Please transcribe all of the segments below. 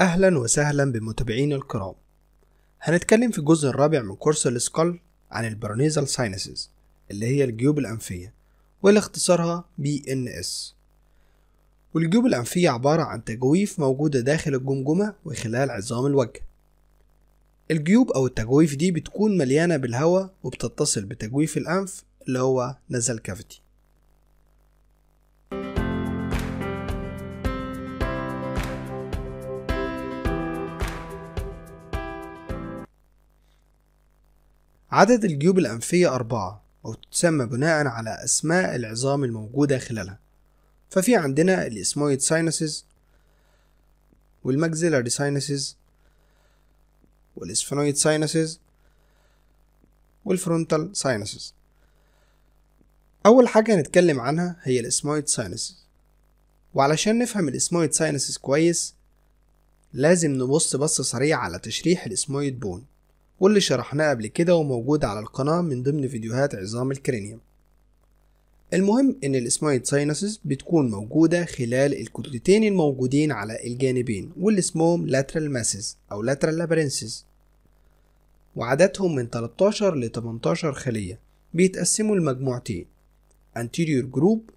أهلا وسهلا بمتابعين الكرام هنتكلم في الجزء الرابع من كورس الاسكال عن البرونيزال ساينسز اللي هي الجيوب الأنفية واللي اختصارها BNS والجيوب الأنفية عبارة عن تجويف موجودة داخل الجمجمة وخلال عظام الوجه الجيوب أو التجويف دي بتكون مليانة بالهواء وبتتصل بتجويف الأنف اللي هو نزل كافيتي عدد الجيوب الأنفية أربعة أو تسمى بناء على أسماء العظام الموجودة خلالها ففي عندنا الإسمويد ساينسز والماكسيلاري ساينسز والإسفنويد ساينسز والفرونتال ساينسز أول حاجة هنتكلم عنها هي الإسمويد ساينسز وعلشان نفهم الإسمويد ساينسز كويس لازم نبص بصة سريعة على تشريح الإسمويد بون واللي شرحناه قبل كده وموجود على القناة من ضمن فيديوهات عظام الكرينيوم المهم ان الاسمويد ساينسز بتكون موجودة خلال الكتلتين الموجودين على الجانبين واللي اسمهم lateral masses او lateral labyrinths وعددهم من 13 ل 18 خلية بيتقسموا لمجموعتين anterior group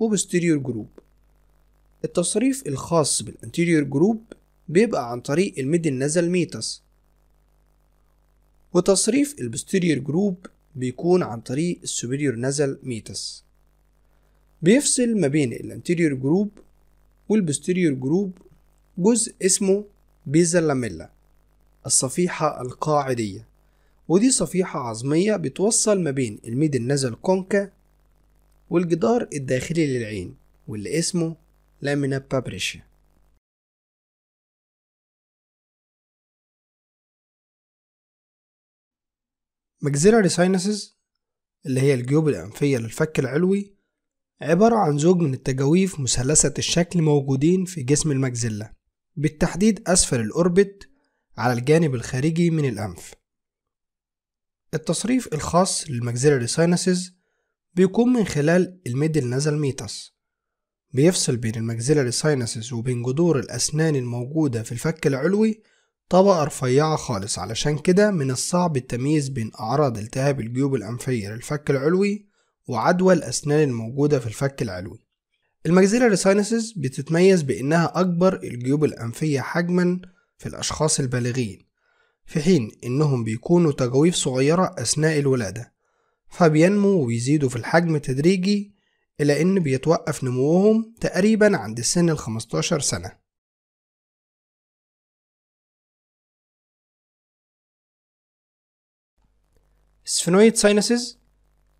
و posterior group التصريف الخاص بالanterior group بيبقى عن طريق الميدل نازل ميتس وتصريف البوستيريور جروب بيكون عن طريق السوبيريور نزل ميتس بيفصل ما بين الانتيريور جروب والبوستيريور جروب جزء اسمه بيزا لاميلا الصفيحة القاعدية ودي صفيحة عظمية بتوصل ما بين الميد النزل كونكا والجدار الداخلي للعين واللي اسمه لامينا بابريشيا maxillary ساينسز اللي هي الجيوب الأنفية للفك العلوي عبارة عن زوج من التجاويف مثلثة الشكل موجودين في جسم المجزلة بالتحديد أسفل الأوربت على الجانب الخارجي من الأنف التصريف الخاص للمجزلري ساينسز بيكون من خلال الميدل نازل ميتس بيفصل بين المجزلري ساينسز وبين جذور الأسنان الموجودة في الفك العلوي طبقة رفيعة خالص علشان كده من الصعب التمييز بين أعراض التهاب الجيوب الأنفية للفك العلوي وعدوى الأسنان الموجودة في الفك العلوي المجزرة ساينسز بتتميز بأنها أكبر الجيوب الأنفية حجما في الأشخاص البالغين في حين إنهم بيكونوا تجاويف صغيرة أثناء الولادة فبينمو ويزيدوا في الحجم تدريجي إلى إن بيتوقف نموهم تقريبا عند السن الخمستاشر سنة السفنويد ساينسز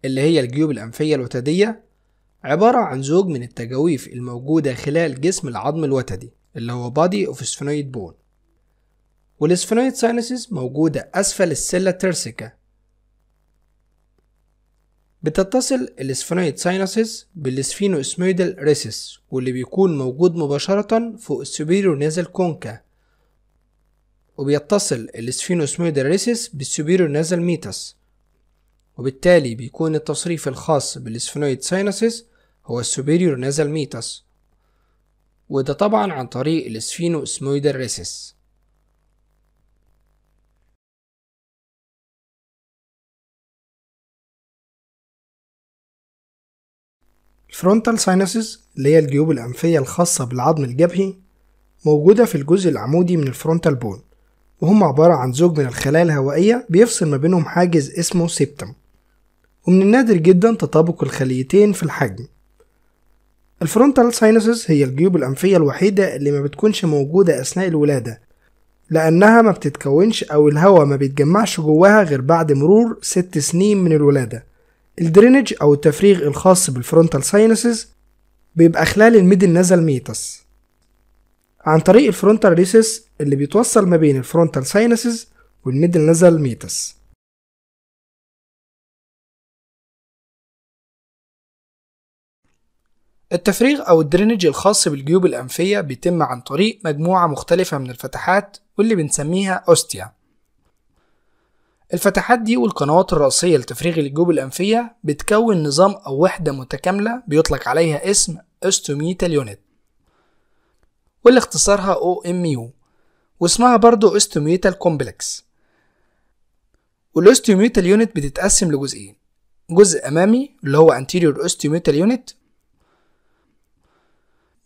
اللي هي الجيوب الأنفية الوتدية عبارة عن زوج من التجاويف الموجودة خلال جسم العظم الوتدي اللي هو بادي اوف سفنويد بون والسفنويد ساينسز موجودة أسفل السلة الترسيكا بتتصل السفنويد ساينسز بالسفينو اسمويدل ريسس واللي بيكون موجود مباشرة فوق السوبيرو نازل كونكا وبيتصل السفينو اسمويدل ريسس بالسوبيرو نازل ميتس وبالتالي بيكون التصريف الخاص بالسفنويد ساينسز هو السوبيريور نازل ميتس وده طبعا عن طريق السفينو اسمويدال ريسس الفرونتال ساينسز اللي هي الجيوب الأنفية الخاصة بالعظم الجبهي موجودة في الجزء العمودي من الفرونتال بون وهم عبارة عن زوج من الخلايا الهوائية بيفصل ما بينهم حاجز اسمه سيبتم ومن النادر جدا تطابق الخليتين في الحجم الفرونتال ساينسز هي الجيوب الأنفية الوحيدة اللي ما بتكونش موجودة أثناء الولادة لأنها ما بتتكونش أو الهواء ما بيتجمعش جواها غير بعد مرور ست سنين من الولادة الدرينج أو التفريغ الخاص بالفرونتال ساينسز بيبقى خلال الميدل النزل ميتس عن طريق الفرونتال ريسس اللي بيتوصل ما بين الفرونتال ساينسز والميدل النزل ميتس التفريغ أو الدرينج الخاص بالجيوب الأنفية بيتم عن طريق مجموعة مختلفة من الفتحات واللي بنسميها أوستيا الفتحات دي والقنوات الرأسية لتفريغ الجيوب الأنفية بتكون نظام أو وحدة متكاملة بيطلق عليها اسم أستوميتال يونت واللي اختصارها OMU واسمها برضو أستوميتال كومبلكس والأستوميتال يونت بتتقسم لجزئين جزء أمامي اللي هو anterior أستوميتال يونت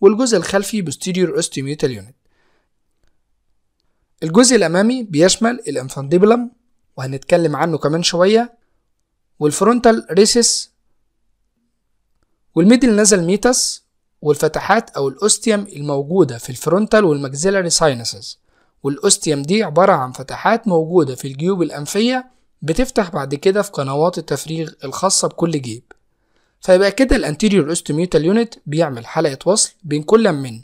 والجزء الخلفي posterior osteomutal unit الجزء الأمامي بيشمل الانفانديبلم وهنتكلم عنه كمان شوية والفرونتال ريسس والميدل نزل ميتس والفتحات أو الأوستيوم الموجودة في الفرونتال والمجزيلاري ساينسز والأوستيوم دي عبارة عن فتحات موجودة في الجيوب الأنفية بتفتح بعد كده في قنوات التفريغ الخاصة بكل جيب فيبقى كده الانتيريور اوستوميوتال يونت بيعمل حلقة وصل بين كل من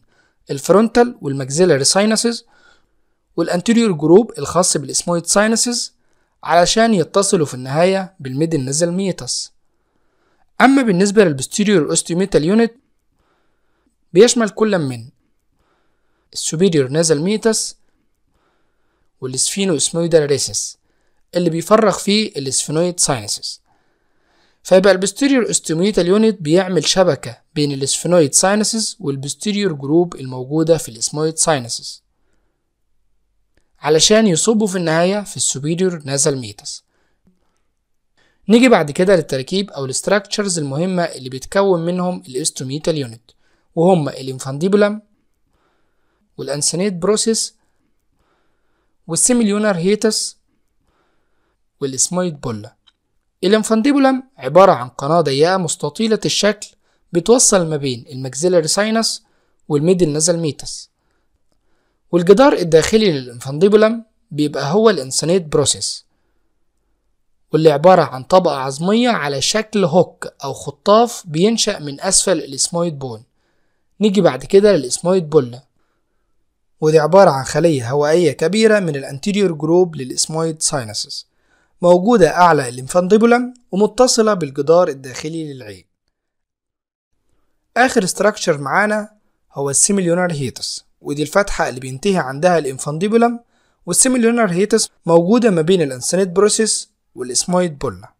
الفرونتال والماكسيلاري ساينسز والانتيريور جروب الخاص بالاسمويد ساينسز علشان يتصلوا في النهاية بالميدل نزل ميتس أما بالنسبة للبستيريور اوستيوميتال يونت بيشمل كل من السوبيريور نازل ميتس والسفينو اسمويدال ريسس اللي بيفرغ فيه الاسفينويد ساينسز فيبقى البستيريور استوميتال يونت بيعمل شبكة بين الاسفينويد ساينسز والبستيريور جروب الموجودة في الاسمويد ساينسز علشان يصبوا في النهاية في السوبيريور نازل ميتس نيجي بعد كده للتركيب أو الاستراكشرز المهمة اللي بيتكون منهم الاستوميتال يونت وهم الانفانديبولم والانسانيت بروسيس والسيميليونار هيتس والاسمويد بولا الانفانديبولم عبارة عن قناة ضيقة مستطيلة الشكل بتوصل ما بين الماكسيلاري ساينس والميدل نازل ميتس والجدار الداخلي للانفانديبولم بيبقى هو الانسانيت بروسيس واللي عبارة عن طبقة عظمية على شكل هوك أو خطاف بينشأ من أسفل الإسمويد بون نيجي بعد كده للإسمويد بولا ودي عبارة عن خلية هوائية كبيرة من الانتيريور جروب للإسمويد ساينسس موجودة أعلى الإنفانديبولم ومتصلة بالجدار الداخلي للعين آخر استراكشر معانا هو السيميليونار هيتس ودي الفتحة اللي بينتهي عندها الانفانديبولم والسيميليونار هيتس موجودة ما بين الانسانيت بروسيس والاسمويد بولا